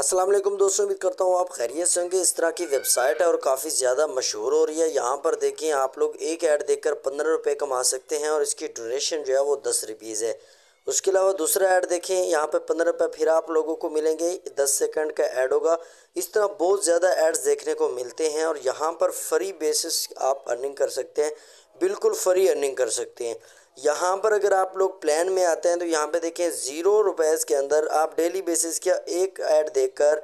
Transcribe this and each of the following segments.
असलम दोस्तों उम्मीद करता हूँ आप खैरियत से होंगे इस तरह की वेबसाइट है और काफ़ी ज़्यादा मशहूर हो रही है यहाँ पर देखें आप लोग एक ऐड देखकर पंद्रह रुपये कमा सकते हैं और इसकी डोनेशन जो है वो दस रुपीज़ है उसके अलावा दूसरा ऐड देखें यहाँ पे पंद्रह रुपये फिर आप लोगों को मिलेंगे दस सेकंड का ऐड होगा इस तरह बहुत ज़्यादा एड्स देखने को मिलते हैं और यहाँ पर फ्री बेसिस आप अर्निंग कर सकते हैं बिल्कुल फ्री अर्निंग कर सकते हैं यहाँ पर अगर आप लोग प्लान में आते हैं तो यहाँ पे देखें ज़ीरो रुपीज़ के अंदर आप डेली बेसिस का एक ऐड देखकर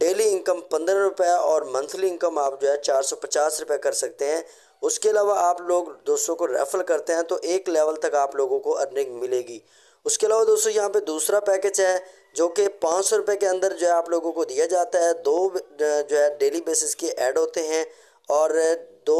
डेली इनकम पंद्रह रुपये और मंथली इनकम आप जो है चार सौ पचास रुपये कर सकते हैं उसके अलावा आप लोग दोस्तों को रेफ़र करते हैं तो एक लेवल तक आप लोगों को अर्निंग मिलेगी उसके अलावा दोस्तों यहाँ पे दूसरा पैकेज है जो कि पाँच सौ रुपये के अंदर जो है आप लोगों को दिया जाता है दो जो है डेली बेसिस के ऐड होते हैं और दो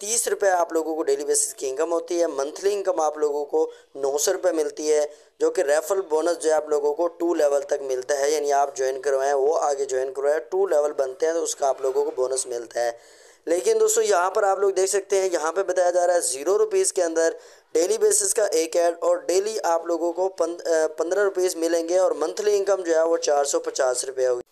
तीस रुपये आप लोगों को डेली बेसिस की इनकम होती है मंथली इनकम आप लोगों को नौ सौ रुपये मिलती है जो कि रेफरल बोनस जो है आप लोगों को टू लेवल तक मिलता है यानी आप ज्वाइन करवाएं वो आगे ज्वाइन करवाएं टू लेवल बनते हैं तो उसका आप लोगों को बोनस मिलता है लेकिन दोस्तों यहाँ पर आप लोग देख सकते हैं यहाँ पर बताया जा रहा है ज़ीरो रुपीज़ के अंदर डेली बेसिस का एक ऐड और डेली आप लोगों को पंद्रह रुपीज़ मिलेंगे और मंथली इनकम जो है वो चार सौ पचास रुपये होगी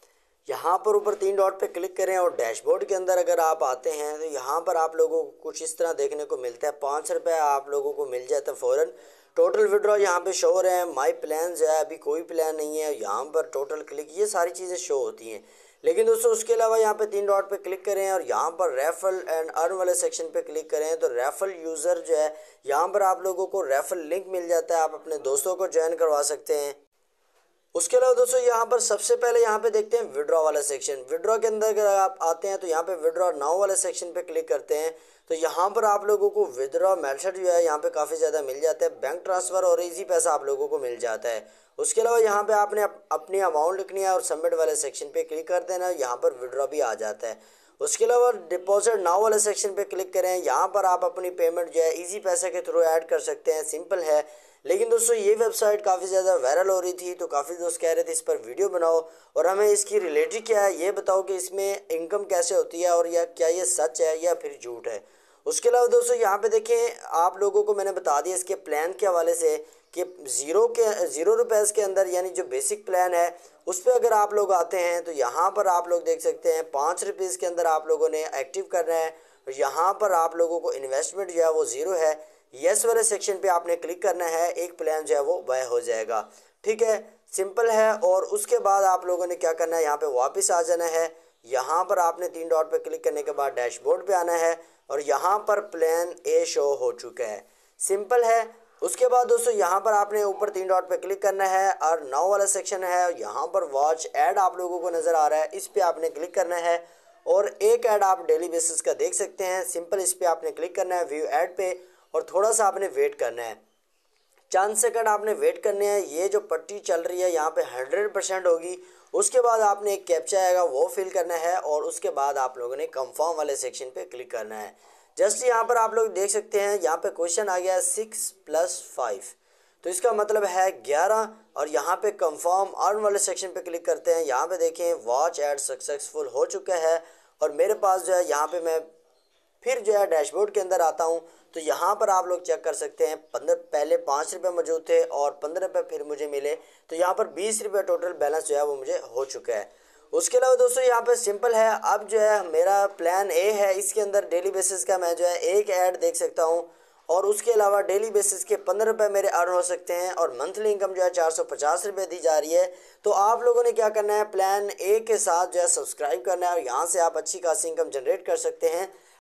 यहाँ पर ऊपर तीन डॉट पे क्लिक करें और डैशबोर्ड के अंदर अगर आप आते हैं तो यहाँ पर आप लोगों को कुछ इस तरह देखने को मिलता है पाँच रुपये आप लोगों को मिल जाता है फ़ौरन टोटल विड्रॉ यहाँ पे शो हो रहे हैं माई प्लान है अभी कोई प्लान नहीं है यहाँ पर टोटल क्लिक ये सारी चीज़ें शो होती हैं लेकिन दोस्तों उसके अलावा यहाँ पे तीन डॉट पे क्लिक करें और यहाँ पर रेफल एंड अर्न वाले सेक्शन पे क्लिक करें तो रेफल यूज़र जो है यहाँ पर आप लोगों को रेफल लिंक मिल जाता है आप अपने दोस्तों को ज्वाइन करवा सकते हैं उसके अलावा दोस्तों यहाँ पर सबसे पहले यहाँ पे देखते हैं विड्रॉ वाला सेक्शन विड्रॉ के अंदर अगर आप आते हैं तो यहाँ पे विड्रॉ नाव वाले सेक्शन पे क्लिक करते हैं तो यहाँ पर आप लोगों को विद्रॉ मेथड जो है यहाँ पे काफ़ी ज़्यादा मिल जाता है बैंक ट्रांसफ़र और इजी पैसा आप लोगों को मिल जाता है उसके अलावा यहाँ पे आपने अपनी अमाउंट लिखनी है और सबमिट वाले सेक्शन पे क्लिक कर देना यहाँ पर विड्रॉ भी आ जाता है उसके अलावा डिपॉजिट नाव वाले सेक्शन पे क्लिक करें यहाँ पर आप अपनी पेमेंट जो है इजी पैसे के थ्रू ऐड कर सकते हैं सिंपल है लेकिन दोस्तों ये वेबसाइट काफ़ी ज़्यादा वायरल हो रही थी तो काफ़ी दोस्त कह रहे थे इस पर वीडियो बनाओ और हमें इसकी रिलेटेड क्या है ये बताओ कि इसमें इनकम कैसे होती है और या क्या ये सच है या फिर झूठ है उसके अलावा दोस्तों यहाँ पे देखें आप लोगों को मैंने बता दिया इसके प्लान के हवाले से कि ज़ीरो के ज़ीरो रुपीज़ के अंदर यानी जो बेसिक प्लान है उस पर अगर आप लोग आते हैं तो यहाँ पर आप लोग देख सकते हैं पाँच रुपीज़ के अंदर आप लोगों ने एक्टिव करना है और यहाँ पर आप लोगों को इन्वेस्टमेंट जो है वो ज़ीरो है येस वाले सेक्शन पे आपने क्लिक करना है एक प्लान जो है वो वह हो जाएगा ठीक है सिंपल है और उसके बाद आप लोगों ने क्या करना है यहाँ पर वापस आ जाना है यहाँ पर आपने तीन डॉट पर क्लिक करने के बाद डैशबोर्ड पे आना है और यहाँ पर प्लान ए शो हो चुका है सिंपल है उसके बाद दोस्तों यहाँ पर आपने ऊपर तीन डॉट पे क्लिक करना है और नाव वाला सेक्शन है यहाँ पर वॉच ऐड आप लोगों को नज़र आ रहा है इस पर आपने क्लिक करना है और एक ऐड आप डेली बेसिस का देख सकते हैं सिंपल इस पर आपने क्लिक करना है व्यू ऐड पे और थोड़ा सा आपने वेट करना है चंद सेकंड आपने वेट करने हैं ये जो पट्टी चल रही है यहाँ पे हंड्रेड परसेंट होगी उसके बाद आपने एक कैप्चा आएगा वो फिल करना है और उसके बाद आप लोगों ने कंफर्म वाले सेक्शन पे क्लिक करना है जस्ट यहाँ पर आप लोग देख सकते हैं यहाँ पे क्वेश्चन आ गया है सिक्स प्लस फाइव तो इसका मतलब है ग्यारह और यहाँ पे कंफर्म अर्न वाले सेक्शन पे क्लिक करते हैं यहाँ पे देखें वॉच एड सक्सेसफुल हो चुका है और मेरे पास जो है यहाँ पे मैं फिर जो है डैशबोर्ड के अंदर आता हूँ तो यहाँ पर आप लोग चेक कर सकते हैं पंद्रह पहले पाँच रुपये मौजूद थे और पंद्रह रुपये फिर मुझे मिले तो यहाँ पर बीस रुपये टोटल बैलेंस जो है वो मुझे हो चुका है उसके अलावा दोस्तों यहाँ पे सिंपल है अब जो है मेरा प्लान ए है इसके अंदर डेली बेसिस का मैं जो है एक ऐड देख सकता हूँ और उसके अलावा डेली बेसिस के पंद्रह रुपये मेरे अर्न हो सकते हैं और मंथली इनकम जो है चार सौ पचास रुपये दी जा रही है तो आप लोगों ने क्या करना है प्लान ए के साथ जो है सब्सक्राइब करना है और यहाँ से आप अच्छी खासी इनकम जनरेट कर सकते हैं